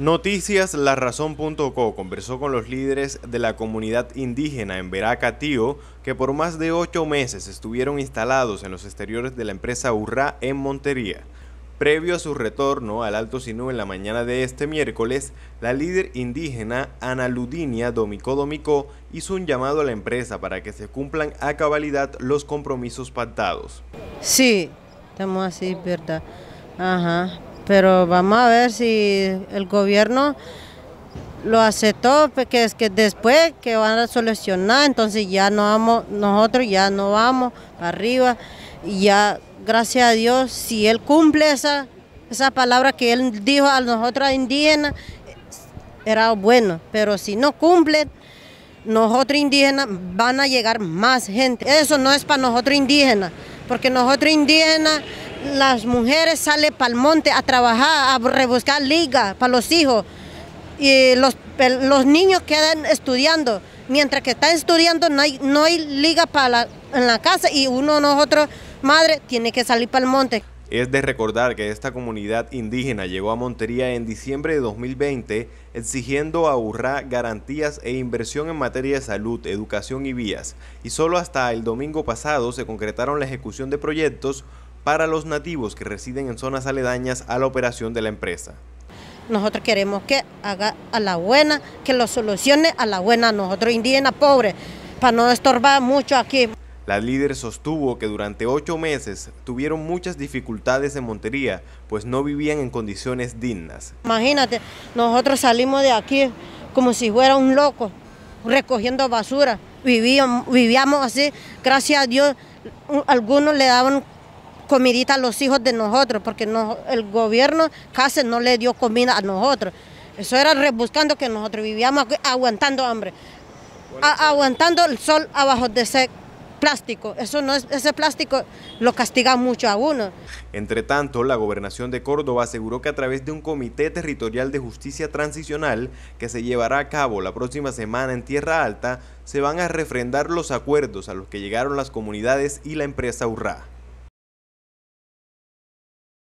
Noticias La conversó con los líderes de la comunidad indígena en Tío, que por más de ocho meses estuvieron instalados en los exteriores de la empresa Urrá en Montería. Previo a su retorno al Alto Sinú en la mañana de este miércoles, la líder indígena Ludinia Domicó Domicó hizo un llamado a la empresa para que se cumplan a cabalidad los compromisos pactados. Sí, estamos así, ¿verdad? Ajá, pero vamos a ver si el gobierno lo aceptó, porque pues, es que después que van a solucionar, entonces ya no vamos, nosotros ya no vamos arriba, y ya gracias a Dios, si él cumple esa, esa palabra que él dijo a nosotros indígenas, era bueno, pero si no cumple, nosotros indígenas van a llegar más gente. Eso no es para nosotros indígenas, porque nosotros indígenas las mujeres salen para el monte a trabajar, a rebuscar ligas para los hijos. Y los, los niños quedan estudiando. Mientras que están estudiando no hay, no hay liga para en la casa y uno de nosotros, madre, tiene que salir para el monte. Es de recordar que esta comunidad indígena llegó a Montería en diciembre de 2020 exigiendo a garantías e inversión en materia de salud, educación y vías, y solo hasta el domingo pasado se concretaron la ejecución de proyectos para los nativos que residen en zonas aledañas a la operación de la empresa. Nosotros queremos que haga a la buena, que lo solucione a la buena, nosotros indígenas pobres, para no estorbar mucho aquí. La líder sostuvo que durante ocho meses tuvieron muchas dificultades en Montería, pues no vivían en condiciones dignas. Imagínate, nosotros salimos de aquí como si fuera un loco, recogiendo basura. vivíamos así, gracias a Dios, algunos le daban comidita a los hijos de nosotros, porque no, el gobierno casi no le dio comida a nosotros. Eso era rebuscando que nosotros vivíamos aguantando hambre, aguantando el sol abajo de ese plástico. Eso no es, ese plástico lo castiga mucho a uno. Entre tanto, la gobernación de Córdoba aseguró que a través de un comité territorial de justicia transicional que se llevará a cabo la próxima semana en Tierra Alta, se van a refrendar los acuerdos a los que llegaron las comunidades y la empresa urra